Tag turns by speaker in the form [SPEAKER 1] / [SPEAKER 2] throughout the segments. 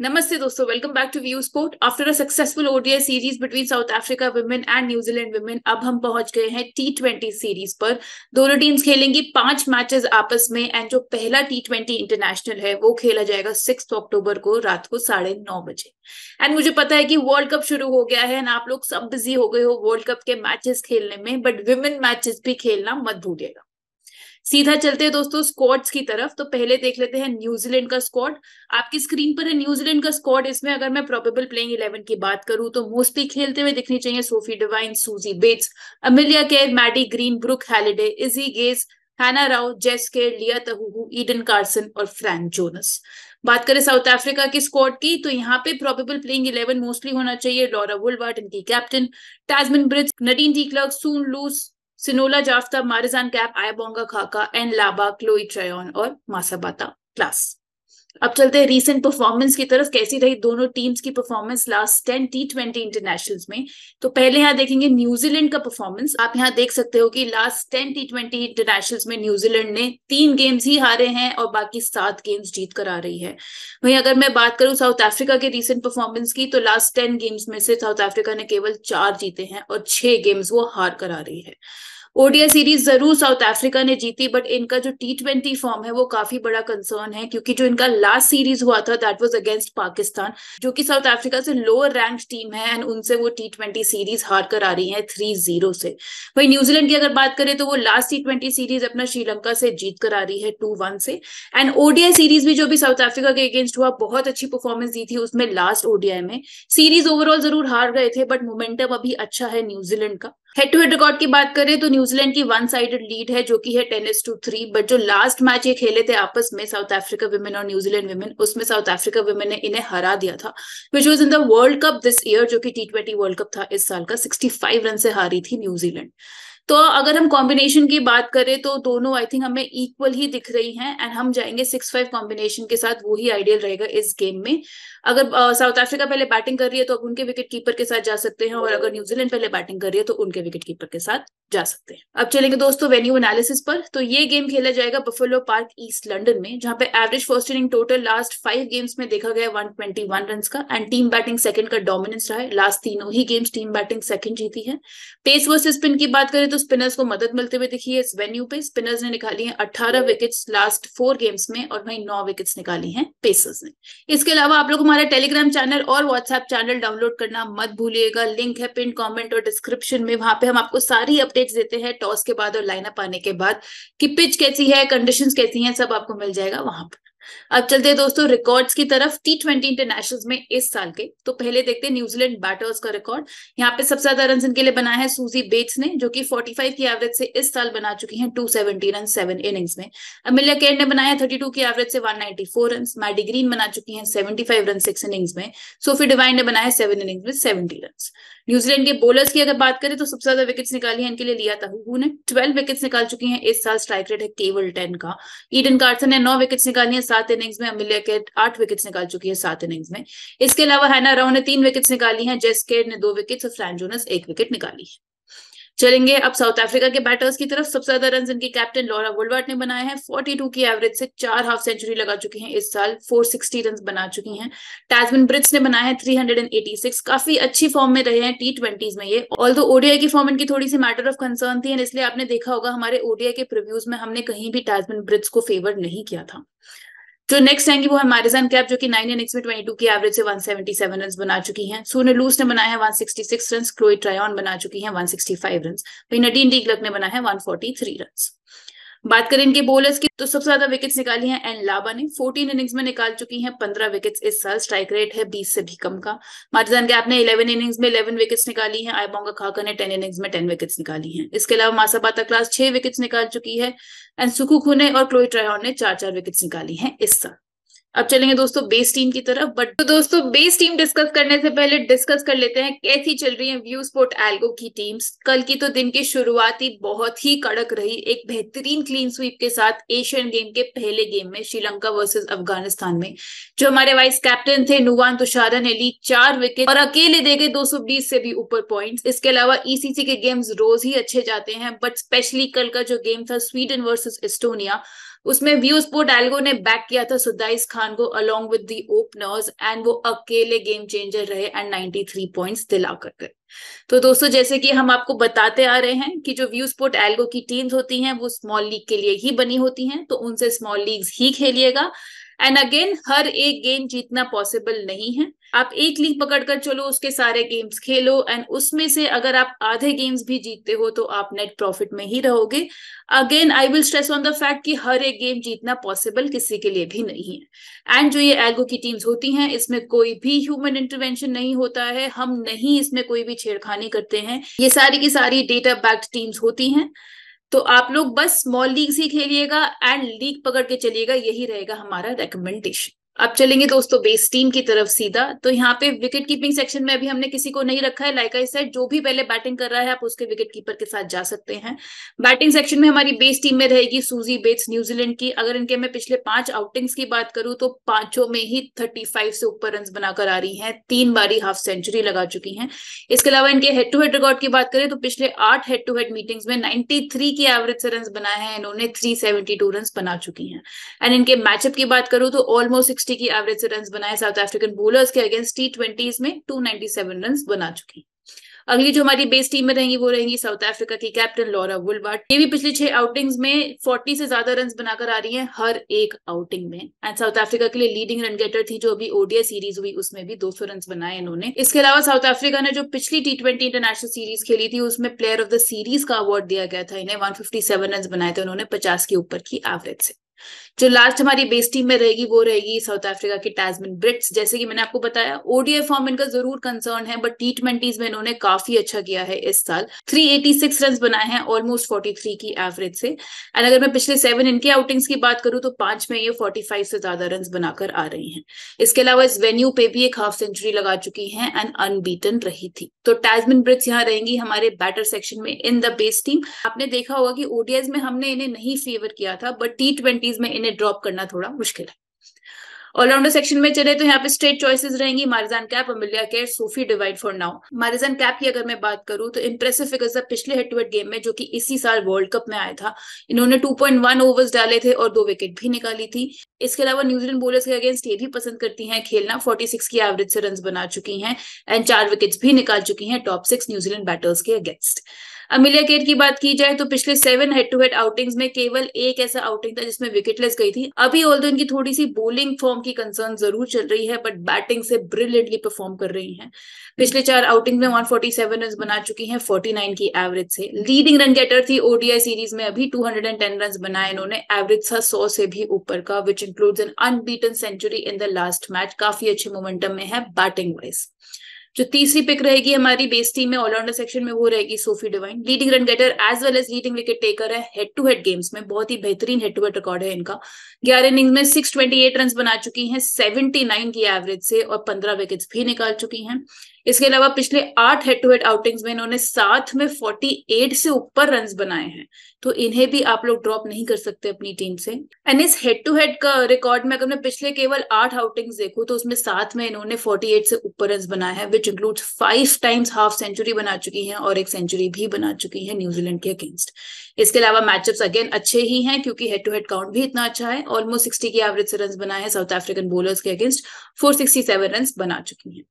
[SPEAKER 1] नमस्ते दोस्तों welcome back to view sport after a successful ODI series between South Africa women and New Zealand women अब हम पहुंच गए हैं टी ट्वेंटी सीरीज पर दोनों टीम्स खेलेंगी पांच मैचेस आपस में एंड जो पहला टी ट्वेंटी इंटरनेशनल है वो खेला जाएगा सिक्स अक्टूबर को रात को साढ़े नौ बजे एंड मुझे पता है कि वर्ल्ड कप शुरू हो गया है एंड आप लोग सब बिजी हो गए हो वर्ल्ड कप के मैचेस खेलने में बट वुमेन मैचेस भी खेलना मत भूलिएगा सीधा चलते हैं दोस्तों स्क्वाड्स की तरफ तो पहले देख लेते हैं न्यूजीलैंड का स्क्वाड आपकी स्क्रीन पर है न्यूजीलैंड का स्क्वाड इसमें अगर मैं प्रोबेबल प्लेइंग इलेवन की बात करूं तो मोस्टली खेलते हुए दिखनी चाहिए Sophie Devine Suzie Bates Amelia Kerr Maddy Green Brooke Halliday Izzy Gaze Hannah Rowe Jess Kerr Lea Tahuhu Eden Carson और फ्रैंक जोनस बात करें साउथ अफ्रीका की स्क्वाड की तो यहाँ पे प्रोबेबल प्लेइंग इलेवन मोस्टली होना चाहिए लॉरा वुलवर्ट इनकी captain Tazmin Brits Nadine de Klerk Sune Luus Sinalo Jafta Marizanne Kapp Ayabonga Khaka एन लाबा क्लोई Trayon और मासाबाता क्लास अब चलते हैं रीसेंट परफॉर्मेंस की तरफ कैसी रही दोनों टीम्स की performance last ten T twenty international में तो पहले यहाँ देखेंगे न्यूजीलैंड का परफॉर्मेंस आप यहाँ देख सकते हो कि last ten T twenty international में न्यूजीलैंड ने तीन गेम्स ही हारे हैं और बाकी सात गेम्स जीत कर आ रही है वहीं अगर मैं बात करूं साउथ अफ्रीका के रिसेंट परफॉर्मेंस की तो लास्ट टेन गेम्स में से साउथ अफ्रीका ने केवल चार जीते हैं और छह गेम्स वो हार कर आ रही है ओडिया सीरीज जरूर साउथ अफ्रीका ने जीती बट इनका जो टी ट्वेंटी फॉर्म है वो काफी बड़ा कंसर्न है क्योंकि जो इनका लास्ट सीरीज हुआ था दैट वाज अगेंस्ट पाकिस्तान जो कि साउथ अफ्रीका से लोअर रैंक टीम है एंड उनसे वो टी ट्वेंटी सीरीज हार कर आ रही है थ्री जीरो से भाई न्यूजीलैंड की अगर बात करें तो वो लास्ट टी ट्वेंटी सीरीज अपना श्रीलंका से जीत कर आ रही है टू वन से एंड ओडिया सीरीज भी जो भी साउथ अफ्रीका के अगेंस्ट हुआ बहुत अच्छी परफॉर्मेंस दी थी उसमें लास्ट ओडीआई में सीरीज ओवरऑल जरूर हार गए थे बट मोमेंटम अभी अच्छा है न्यूजीलैंड का हेड टू हेड रिकॉर्ड की बात करें तो न्यूजीलैंड की वन साइडेड लीड है जो कि है टेनिस टू थ्री बट जो लास्ट मैच ये खेले थे आपस में साउथ अफ्रीका वुमेन और न्यूजीलैंड वुमेन उसमें साउथ अफ्रीका वुमेन ने इन्हें हरा दिया था which was in the world cup this year जो कि टी ट्वेंटी वर्ल्ड कप था इस साल का सिक्सटी फाइव रन से हारी थी न्यूजीलैंड तो अगर हम कॉम्बिनेशन की बात करें तो दोनों आई थिंक हमें इक्वल ही दिख रही हैं एंड हम जाएंगे सिक्स फाइव कॉम्बिनेशन के साथ वो ही आइडियल रहेगा इस गेम में अगर साउथ अफ्रीका पहले बैटिंग कर रही है तो अब उनके विकेट कीपर के साथ जा सकते हैं और अगर न्यूजीलैंड पहले बैटिंग कर रही है तो उनके विकेट कीपर के साथ जा सकते हैं अब चलेंगे दोस्तों वेन्यू एनालिसिस पर तो ये गेम खेला जाएगा बफेलो पार्क ईस्ट लंडन में जहां पे average first inning total last five games में देखा गया वन रन का एंड टीम बैटिंग सेकंड का डोमिनेंस रहा है लास्ट तीनों ही गेम्स टीम बैटिंग सेकंड जीती है पेस वर्स स्पिन की बात करें तो तो स्पिनर्स को मदद मिलते हुए दिखी है इस वेन्यू पे स्पिनर्स ने निकाली है अट्ठारह विकेट्स लास्ट फोर गेम्स में और वहीं नौ विकेट्स निकाली हैं पेसर्स ने इसके अलावा आप लोग हमारा टेलीग्राम चैनल और व्हाट्सएप चैनल डाउनलोड करना मत भूलिएगा लिंक है पिन कॉमेंट और डिस्क्रिप्शन में वहां पे हम आपको सारी अपडेट्स देते हैं टॉस के बाद और लाइनअप आने के बाद की पिच कैसी है कंडीशन कैसी है सब आपको मिल जाएगा वहां पर अब चलते हैं दोस्तों रिकॉर्ड्स की तरफ टी ट्वेंटी इंटरनेशनल में इस साल के तो पहले देखते हैं न्यूजीलैंड बैटर्स का रिकॉर्ड यहाँ पे सबसे ज्यादा रन इनके लिए बनाया है सूजी बेट्स ने जो कि 45 की एवरेज से इस साल बना चुकी हैं 270 सेवेंटी रन सेवन इनिंग्स में अमिल्या केर ने बनाया थर्टी टू की एवरेज से one ninety four run Maddy Green बना चुकी है seventy five run six innings में सोफी डिवाइन ने बनाया सेवन इनिंग्स में सेवेंटी रन न्यूजीलैंड के बोलर्स की अगर बात करें तो सबसे ज्यादा विकेट्स निकाली है इनके लिए लिया ताहू ने ट्वेल्व विकेट्स निकाल चुकी है इस साल स्ट्राइक रेट है केवल टेन का ईडन कार्सन ने नौ विकेट्स निकाली है सात इनिंग्स में अमिलिया केट आठ विकेट्स निकाल चुकी है सात इनिंग्स में इसके अलावा हैना राव ने तीन विकेट्स निकाली हैं जेस केट ने दो विकेट्स और फ्रैंजोनस एक विकेट निकाली है चलेंगे अब साउथ अफ्रीका के बैटर्स की तरफ सबसे ज्यादा रन इनकी कैप्टन लॉरा वर्ल्ड ने बनाए हैं 42 की एवरेज से चार हाफ सेंचुरी लगा चुकी हैं इस साल 460 सिक्सटी रन बना चुकी हैं टैजमिन ब्रिट्स ने बनाए हैं 386 काफी अच्छी फॉर्म में रहे हैं टी ट्वेंटीज में ये ऑल दो ओडिया की फॉर्म इनकी थोड़ी सी मैटर ऑफ कंसर्न थी इसलिए आपने देखा होगा हमारे ओडिया के प्रिव्यूज में हमने कहीं भी टैजमिन ब्रिट्स को फेवर नहीं किया था जो तो नेक्स्ट आएंगे वो है जान कैप जो कि नाइन एन एक्स में ट्वेंटी टू की एवरेज से वन सेवेंटी सेवन रन बना चुकी है सोने लूस ने बनाया है one sixty six run Chloe Tryon बना चुकी है वन सिक्सटी फाइव रन वही नडीन डी क्लब ने बनाया है वन फोर्टी थ्री रन बात करें इनके बोलर्स की तो सबसे ज्यादा विकेट्स निकाली हैं एन लाबा ने 14 इनिंग्स में निकाल चुकी हैं 15 विकेट्स इस साल स्ट्राइक रेट है 20 से भी कम का मार्जान गैप ने 11 इनिंग्स में 11 विकेट्स निकाली हैं आईबोंगा खाकर ने 10 इनिंग्स में 10 विकेट्स निकाली हैं इसके अलावा मासाबाता क्लास छह विकेट्स निकाल चुकी है एंड सुकू खुने और क्लोई ट्रायन ने चार चार विकेट्स निकाली है इस साल अब चलेंगे दोस्तों बेस टीम की तरफ बट तो दोस्तों बेस टीम डिस्कस करने से पहले डिस्कस कर लेते हैं कैसी चल रही है व्यू स्पोर्ट एल्गो की टीम्स कल की तो दिन की ही बहुत ही कड़क रही एक बेहतरीन क्लीन स्वीप के साथ एशियन गेम के पहले गेम में श्रीलंका वर्सेस अफगानिस्तान में जो हमारे वाइस कैप्टन थे नुवान तुषारा ने ली चार विकेट और अकेले दे गए 220 से भी ऊपर पॉइंट इसके अलावा ईसीसी e के गेम्स रोज ही अच्छे जाते हैं बट स्पेशली कल का जो गेम था स्वीडन वर्सेज एस्टोनिया उसमें व्यूज एल्गो ने बैक किया था सुदाइस खान को along with the openers and वो अकेले गेम चेंजर रहे एंड 93 पॉइंट्स दिलाकर गए तो दोस्तों जैसे कि हम आपको बताते आ रहे हैं कि जो व्यू स्पोर्ट एल्गो की टीम्स होती हैं वो स्मॉल लीग के लिए ही बनी होती हैं तो उनसे स्मॉल लीग्स ही खेलिएगा एंड अगेन हर एक गेम जीतना पॉसिबल नहीं है आप एक लीग पकड़कर चलो उसके सारे गेम्स खेलो एंड उसमें से अगर आप आधे गेम्स भी जीतते हो तो आप नेट प्रॉफिट में ही रहोगे again I will stress on the fact कि हर एक गेम जीतना पॉसिबल किसी के लिए भी नहीं है एंड जो ये एल्गो की टीम्स होती हैं इसमें कोई भी ह्यूमन इंटरवेंशन नहीं होता है हम नहीं इसमें कोई भी छेड़खानी करते हैं ये सारी की सारी डेटा बैक्ड टीम्स होती हैं तो आप लोग बस स्मॉल लीग ही खेलिएगा एंड लीग पकड़ के चलिएगा यही रहेगा हमारा रिकमेंडेशन अब चलेंगे दोस्तों बेस टीम की तरफ सीधा तो यहाँ पे विकेट कीपिंग सेक्शन में अभी हमने किसी को नहीं रखा है लाइक आई सेड जो भी पहले बैटिंग कर रहा है आप उसके विकेट कीपर के साथ जा सकते हैं बैटिंग सेक्शन में हमारी बेस टीम में रहेगी सूजी बेट्स न्यूजीलैंड की अगर इनके मैं पिछले पांच आउटिंग्स की बात करूं तो पांचों में ही थर्टी फाइव से ऊपर रन बनाकर आ रही है तीन बारी हाफ सेंचुरी लगा चुकी है इसके अलावा इनके हेड टू हेड रिकॉर्ड की बात करें तो पिछले आठ हेड टू हेड मीटिंग्स में नाइन्टी थ्री की एवरेज से रन बनाए हैं इन्होंने थ्री सेवेंटी टू रन बना चुकी है एंड इनके मैचअप की बात करूं तो ऑलमोस्ट 160 की एवरेज से रन बनाए साउथ अफ्रीकन बोलर्स के अगेंस्ट टी ट्वेंटीज में 297 रन बना चुकी अगली जो हमारी बेस टीम में रहेंगी वो रहेंगी साउथ अफ्रीका की कैप्टन लॉरा वुलबार्ट ये भी पिछले छह आउटिंग्स में 40 से ज्यादा रन बनाकर आ रही हैं हर एक आउटिंग में एंड साउथ अफ्रीका के लिए लीडिंग रन गेटर थी जो अभी ओडिया सीरीज हुई उसमें भी 200 रन बनाए इन्होंने इसके अलावा साउथ अफ्रीका ने जो पिछली टी ट्वेंटी इंटरनेशनल सीरीज खेली थी उसमें प्लेयर ऑफ द सीरीज का अवार्ड दिया गया था इन्हें वन रन बनाए थे उन्होंने पचास के ऊपर की एवरेज से जो लास्ट हमारी बेस टीम में रहेगी वो रहेगी साउथ अफ्रीका की टैजमिन ब्रिट्स जैसे कि मैंने आपको बताया ओडीआई फॉर्म इनका जरूर कंसर्न है बट टी में इन्होंने काफी अच्छा किया है इस साल 386 रन बनाए हैं ऑलमोस्ट 43 की एवरेज से एंड अगर मैं पिछले सेवन इनके आउटिंग्स की बात करूं तो पांच में ये 45 से ज्यादा रन बनाकर आ रही है इसके अलावा इस वेन्यू पे भी एक हाफ सेंचुरी लगा चुकी है एंड अनबीटन रही थी तो टैजमिन ब्रिट्स यहाँ रहेंगी हमारे बैटर सेक्शन में इन द बेस टीम आपने देखा होगा कि ओडीआईज में हमने इन्हें नहीं फेवर किया था बट टी चीज में इन्हें ड्रॉप करना थोड़ा मुश्किल है ऑलराउंडर सेक्शन में चले तो यहाँ पे स्ट्रेट चॉइसेस रहेंगी Marizanne Kapp Amelia Kerr Sophie Devine for now Marizanne Kapp की अगर मैं बात करूं तो इंप्रेसिव फिगर्स है पिछले हेड टू हेड गेम में जो कि इसी साल वर्ल्ड कप में आया था इन्होंने 2.1 ओवर्स डाले थे और दो विकेट भी निकाली थी इसके अलावा न्यूजीलैंड बोलर्स के अगेंस्ट ये भी पसंद करती है खेलना 46 की एवरेज से रन बना चुकी है एंड चार विकेट भी निकाल चुकी है टॉप सिक्स न्यूजीलैंड बैटर्स के अगेंस्ट अमिलिया केर की बात की जाए तो पिछले seven head to head outings में केवल एक ऐसा आउटिंग था जिसमें विकेटलेस गई थी अभी ऑल इनकी थोड़ी सी बोलिंग फॉर्म की कंसर्न जरूर चल रही है बट बैटिंग से ब्रिलियंटली परफॉर्म कर रही है पिछले चार आउटिंग में वन फोर्टी सेवन रन बना चुकी है फोर्टी नाइन की एवरेज से लीडिंग रन गेटर थी ओडीआई सीरीज में अभी two hundred and ten run बनाए इन्होंने एवरेज था सौ से भी ऊपर का which includes an unbeaten century in the last match काफी अच्छे मोमेंटम में है बैटिंग वाइज जो तीसरी पिक रहेगी हमारी बेस टीम में ऑलराउंडर सेक्शन में वो रहेगी Sophie Devine leading run getter as well as leading wicket taker है हेड टू हेड गेम्स में बहुत ही बेहतरीन हेड टू हेड रिकॉर्ड है इनका ग्यारह इनिंग्स में सिक्स ट्वेंटी एट रन बना चुकी हैं सेवेंटी नाइन की एवरेज से और पंद्रह विकेट्स भी निकाल चुकी हैं इसके अलावा पिछले आठ हेड टू हेड आउटिंग्स में इन्होंने साथ में 48 से ऊपर रन बनाए हैं तो इन्हें भी आप लोग ड्रॉप नहीं कर सकते अपनी टीम से एंड इस हेड टू हेड का रिकॉर्ड में अगर मैं पिछले केवल आठ आउटिंग्स देखूं तो उसमें साथ में इन्होंने 48 से ऊपर रन बनाए हैं which include five times half century बना चुकी है और एक सेंचुरी भी बना चुकी है न्यूजीलैंड के अगेंस्ट इसके अलावा मैचअप्स अगेन अच्छे ही हैं क्योंकि हेड टू हेड काउंट भी इतना अच्छा है ऑलमोस्ट सिक्सटी की एवरेज से रन बनाए हैं साउथ अफ्रीकन बोलर्स के against four sixty seven run बना चुकी हैं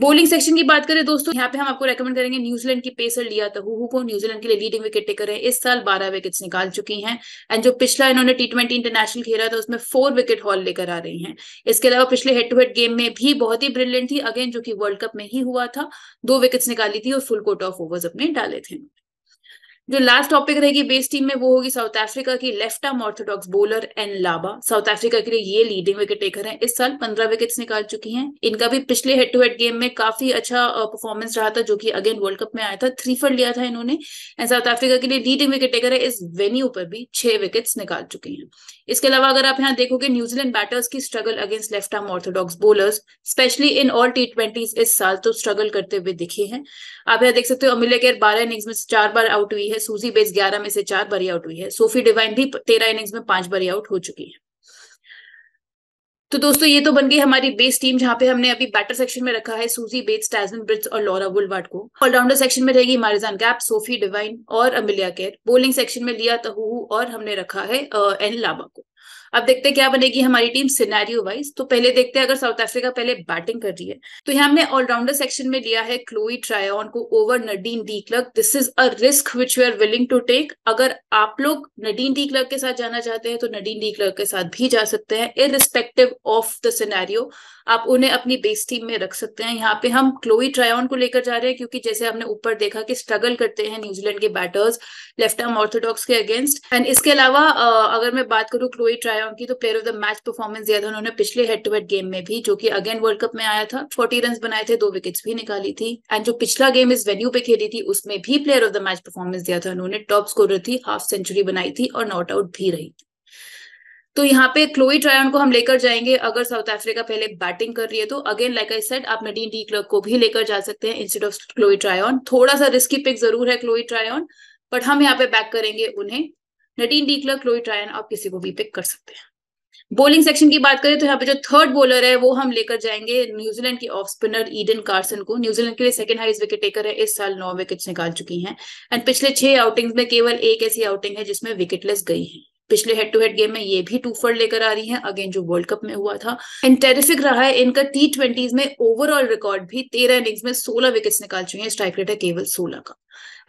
[SPEAKER 1] बोलिंग सेक्शन की बात करें दोस्तों यहाँ पे हम आपको रेकमेंड करेंगे न्यूजीलैंड की पेसर लिया तो हु को न्यूजीलैंड के लिए लीडिंग विकेट टेकर है इस साल बारह विकेट्स निकाल चुकी हैं एंड जो पिछला इन्होंने टी ट्वेंटी इंटरनेशनल खेला था उसमें फोर विकेट हॉल लेकर आ रही हैं इसके अलावा पिछले हेड टू हेड गेम में भी बहुत ही ब्रिलियंट थी अगेन जो कि वर्ल्ड कप में ही हुआ था दो विकेट्स निकाली थी और फुल कोट ऑफ ओवर्स अपने डाले थे जो लास्ट टॉपिक रहेगी बेस टीम में वो होगी साउथ अफ्रीका की left arm orthodox bowler N Mlaba South Africa के लिए ये लीडिंग विकेट टेकर हैं इस साल पंद्रह विकेट्स निकाल चुकी हैं इनका भी पिछले हेड टू हेड गेम में काफी अच्छा परफॉर्मेंस रहा था जो कि अगेन वर्ल्ड कप में आया था थ्री फर लिया था इन्होंने एंड साउथ अफ्रीका के लिए लीडिंग विकेट टेकर है इस वेन्यू पर भी छह विकेट्स निकाल चुके हैं इसके अलावा अगर आप यहाँ देखोगे न्यूजीलैंड बैटर्स की struggle against left arm orthodox bowlers specially in all T twenties इस साल तो स्ट्रगल करते हुए दिखे हैं आप यहाँ देख सकते हो अमिले केर बारह इनिंग्स में चार बार आउट हुई है है सूजी बेस ग्यारह में से चार बरी आउट हुई है सोफी डिवाइन भी तेरह इनिंग्स में पांच बरी आउट हो चुकी है तो दोस्तों ये तो बन गई हमारी बेस टीम जहां पे हमने अभी बैटर सेक्शन में रखा है सूजी बेट्स टैजन ब्रिट्स और लॉरा वुलवार्ड को ऑलराउंडर सेक्शन में रहेगी मारिजान गैप सोफी डिवाइन और अमिलिया केर बोलिंग सेक्शन में लिया तहू और हमने रखा है एन लाबा को अब देखते हैं क्या बनेगी हमारी टीम सिनेरियो वाइज तो पहले देखते हैं अगर साउथ अफ्रीका पहले बैटिंग कर रही है तो यहाँ हमने ऑलराउंडर सेक्शन में लिया है क्लोई ट्रायन को over Nadine de Klerk this is a risk which you are willing to take अगर आप लोग नडीन डी क्लर्क के साथ जाना चाहते हैं तो नडीन डी क्लर्क के साथ भी जा सकते हैं इरिस्पेक्टिव ऑफ द सिनेरियो आप उन्हें अपनी बेस टीम में रख सकते हैं यहाँ पे हम क्लोई ट्रायन को लेकर जा रहे हैं क्योंकि जैसे हमने ऊपर देखा कि स्ट्रगल करते हैं न्यूजीलैंड के बैटर्स लेफ्ट आर्म ऑर्थोडॉक्स के अगेंस्ट एंड इसके अलावा अगर मैं बात करूँ क्लोई ट्रायन आया उनकी तो player of the match performance दिया था उन्होंने पिछले हेड टू हेड गेम में भी जो कि अगेन वर्ल्ड कप में आया था फोर्टी रन बनाए थे दो विकेट्स भी निकाली थी एंड जो पिछला गेम इस वेन्यू पे खेली थी उसमें भी player of the match performance दिया था उन्होंने टॉप स्कोर थी हाफ सेंचुरी बनाई थी और नॉट आउट भी रही थी तो यहाँ पे क्लोई ट्रायन को हम लेकर जाएंगे अगर साउथ अफ्रीका पहले बैटिंग कर रही है तो अगेन लाइक आई सेड आप नडीन डी क्लर्क को भी लेकर जा सकते हैं इंस्टेड ऑफ क्लोई ट्रायन थोड़ा सा रिस्की पिक जरूर है क्लोई ट्रायन बट हम यहाँ पे बैक करेंगे उन्हें नटीन डीकलर क्लोई ट्रायन आप किसी को भी पिक कर सकते हैं बोलिंग सेक्शन की बात करें तो यहाँ पे जो थर्ड बॉलर है वो हम लेकर जाएंगे न्यूजीलैंड की ऑफ स्पिनर ईडन कार्सन को न्यूजीलैंड के लिए सेकंड हाईएस्ट विकेट टेकर है इस साल नौ विकेट्स निकाल चुकी हैं एंड पिछले छह आउटिंग्स में केवल एक ऐसी आउटिंग है जिसमें विकेटलेस गई है पिछले हेड टू हेड गेम में ये भी टू फर्ड लेकर आ रही है अगेन जो वर्ल्ड कप में हुआ था एंड टेरिफिक रहा है इनका टी ट्वेंटी में ओवरऑल रिकॉर्ड भी तेरह इनिंग्स में सोलह विकेट्स निकाल चुके हैं स्ट्राइक रेट है केवल सोलह का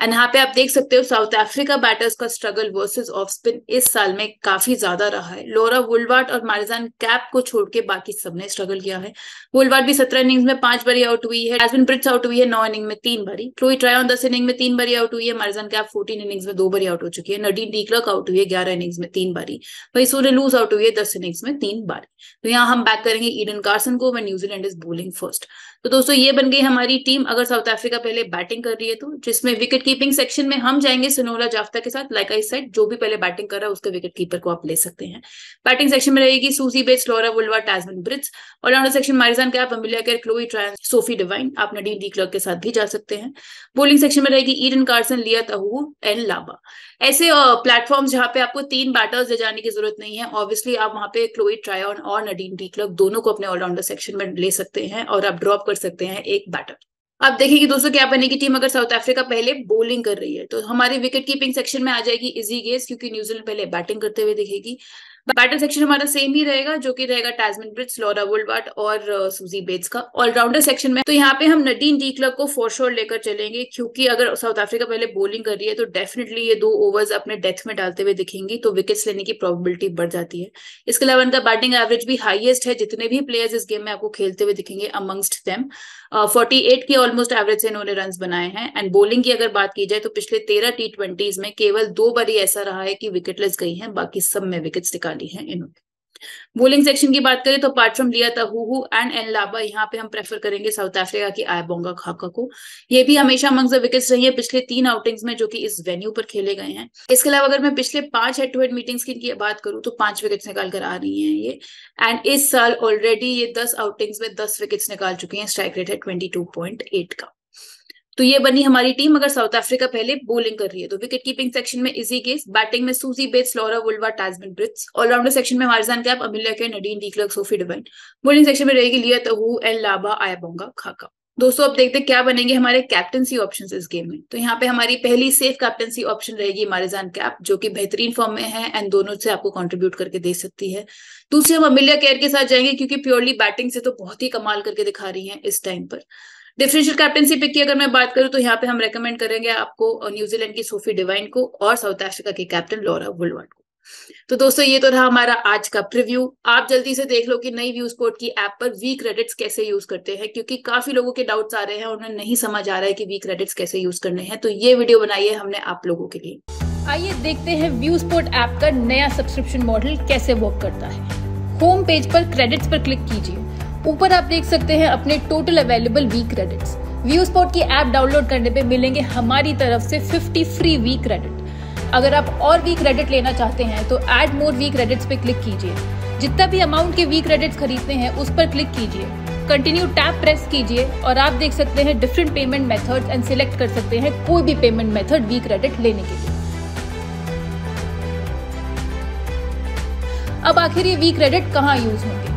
[SPEAKER 1] एंड यहाँ पे आप देख सकते हो साउथ अफ्रीका बैटर्स का स्ट्रगल वर्सेस ऑफ स्पिन इस साल में काफी ज्यादा रहा है लोरा वुलवाट और मारिजान कैप को छोड़ के बाकी सबने स्ट्रगल किया है वुलवाट भी सत्रह इनिंग्स में पांच बारी आउट हुई है एजबिन ब्रिट्स आउट हुई है नौ इनिंग में तीन बारी क्लोई ट्रायन दस इनिंग में तीन बारी आउट हुई है मारिजान कैप फोर्टीन इनिंग्स में दो बारी आउट हो चुकी है नडीन डीक्लक आउट हुई है ग्यारह इनिंग्स में तीन बारी वही सूर्य लूज आउट हुई है दस इनिंग्स में तीन बारी तो यहाँ हम बैक करेंगे ईडन कार्सन को way New Zealand is bowling first तो दोस्तों ये बन गई हमारी टीम अगर साउथ अफ्रीका पहले बैटिंग कर रही है तो जिसमें विकेट कीपिंग सेक्शन में हम जाएंगे सनोला जाफ्ता के साथ लाइक आई सेट जो भी पहले बैटिंग कर रहा है उसके विकेट कीपर को आप ले सकते हैं बैटिंग सेक्शन में रहेगी Suzie Bates Laura Wolvaardt Tazmin Brits allrounder section Marizanne Kapp Amelia Kerr Chloe ट्रायन Sophie Devine आप नडीन डी क्लर्क के साथ भी जा सकते हैं बोलिंग सेक्शन में रहेगी ईडन कार्सन लिया तहू एन लाबा ऐसे प्लेटफॉर्म जहां पे आपको तीन बैटर्स ले जाने की जरूरत नहीं है ऑब्वियसली आप वहां पे क्लोई ट्रायन और नडीन डी क्लर्क दोनों को अपने ऑलराउंडर सेक्शन में ले सकते हैं और आप ड्रॉप कर सकते हैं एक बैटर आप देखिए दोस्तों क्या बनेगी टीम अगर साउथ अफ्रीका पहले बोलिंग कर रही है तो हमारे विकेट कीपिंग सेक्शन में आ जाएगी इजी गेस क्योंकि न्यूजीलैंड पहले बैटिंग करते हुए दिखेगी बैटर सेक्शन हमारा सेम ही रहेगा जो कि रहेगा टाजमिन ब्रिट्स लॉरा वोल्डवाट और सुजी uh, बेट्स का ऑलराउंडर सेक्शन में तो यहाँ पे हम नडीन डी क्लब को फोर शोर लेकर चलेंगे क्योंकि अगर साउथ अफ्रीका पहले बॉलिंग कर रही है तो डेफिनेटली ये दो ओवर्स अपने डेथ में डालते हुए दिखेंगी तो विकेट्स लेने की प्रॉबिलिटी बढ़ जाती है इसके अलावा इनका बैटिंग एवरेज भी हाइएस्ट है जितने भी प्लेयर्स इस गेम में आपको खेलते हुए दिखेंगे amongst them forty uh, eight के ऑलमोस्ट एवरेज से इन्होंने रन बनाए हैं एंड बॉलिंग की अगर बात की जाए तो पिछले तेरह टी ट्वेंटीज में केवल दो बार ऐसा रहा है कि विकेट लेस गई है बाकी सब में विकेट्स निकाली है इन्होंने बोलिंग सेक्शन की बात करें तो अपार्ट फ्रॉम लिया तहूहू एंड एन लाबा यहाँ पे हम प्रेफर करेंगे साउथ अफ्रीका की बोंगा खाका को ये भी हमेशा मंगज विकेट विकेट्स रही है पिछले तीन आउटिंग्स में जो कि इस वेन्यू पर खेले गए हैं इसके अलावा अगर मैं पिछले पांच हेड टू हेड मीटिंग्स की बात करूं तो पांच विकेट निकाल कर आ रही है ये एंड इस साल ऑलरेडी ये दस आउटिंग्स में दस विकेट्स निकाल चुकी है स्ट्राइक रेट है ट्वेंटी का तो ये बनी हमारी टीम अगर साउथ अफ्रीका पहले बोलिंग कर रही है तो विकेट कीपिंग सेक्शन में इजी गेस बैटिंग में Suzie Bates Laura Wolvaardt Tazmin Brits allrounder section में हमारे Kapp Amelia Kerr Nadine Klerk Sophie Devine bowling section में रहेगी लिया तो एल लाबा बोंगा खाका दोस्तों अब देखते हैं क्या बनेंगे हमारे कैप्टनसी ऑप्शन इस गेम में तो यहाँ पे हमारी पहली सेफ कैप्टनसी ऑप्शन रहेगी मारिजान कैप जो कि बेहतरीन फॉर्म में है एंड दोनों से आपको कंट्रीब्यूट करके दे सकती है दूसरी हम अमिल्या केयर के साथ जाएंगे क्योंकि प्योरली बैटिंग से तो बहुत ही कमाल करके दिखा रही है इस टाइम पर डिफरेंशियल कैप्टनशिप की अगर मैं बात करूं तो यहाँ पे हम रेकमेंड करेंगे आपको न्यूजीलैंड की सोफी डिवाइन को और साउथ अफ्रीका के कैप्टन लॉरा वुलवर्ड को तो दोस्तों ये तो रहा हमारा आज का प्रिव्यू आप जल्दी से देख लो कि नई व्यू स्पोर्ट की ऐप पर वी क्रेडिट्स कैसे यूज करते हैं क्योंकि काफी लोगों के डाउट्स आ रहे हैं उन्हें नहीं समझ आ रहा है कि वी क्रेडिट्स कैसे यूज करने हैं तो ये वीडियो बनाई है हमने आप लोगों के लिए आइए देखते हैं व्यू स्पोर्ट ऐप का नया सब्सक्रिप्शन मॉडल कैसे वर्क करता है होम पेज पर क्रेडिट्स पर क्लिक कीजिए ऊपर आप देख सकते हैं अपने total available week credit view spot की ऐप डाउनलोड करने पे मिलेंगे हमारी तरफ से 50 फ्री वीक क्रेडिट अगर आप और वी क्रेडिट लेना चाहते हैं तो एड मोर वी क्रेडिट्स पे क्लिक कीजिए जितना भी अमाउंट के वी क्रेडिट्स खरीदते हैं उस पर क्लिक कीजिए कंटिन्यू टैप प्रेस कीजिए और आप देख सकते हैं different payment method and select कर सकते हैं कोई भी पेमेंट मेथड वी क्रेडिट लेने के लिए अब आखिर ये वी क्रेडिट कहाँ यूज होंगे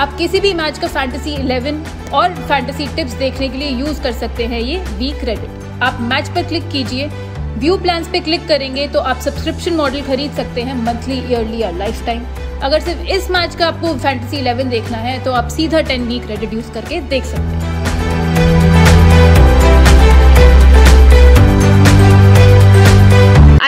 [SPEAKER 1] आप किसी भी मैच का फैंटेसी 11 और फैंटेसी टिप्स देखने के लिए यूज कर सकते हैं ये वी क्रेडिट आप मैच पर क्लिक कीजिए व्यू प्लान पे क्लिक करेंगे तो आप सब्सक्रिप्शन मॉडल खरीद सकते हैं मंथली ईयरली या लाइफ टाइम अगर सिर्फ इस मैच का आपको फैंटेसी 11 देखना है तो आप सीधा 10 वी क्रेडिट यूज करके देख सकते हैं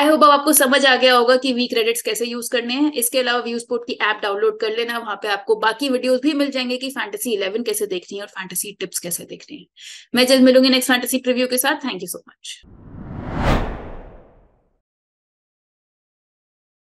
[SPEAKER 1] आई होप अब आपको समझ आ गया होगा कि वी क्रेडिट्स कैसे यूज करने हैं इसके अलावा व्यू स्पोर्ट की ऐप डाउनलोड कर लेना वहां पे आपको बाकी वीडियोस भी मिल जाएंगे कि फैंटेसी इलेवन कैसे देखनी है और फैंटेसी टिप्स कैसे देखनी है मैं जल्द मिलूंगी नेक्स्ट फैंटेसी प्रिव्यू के साथ थैंक यू सो मच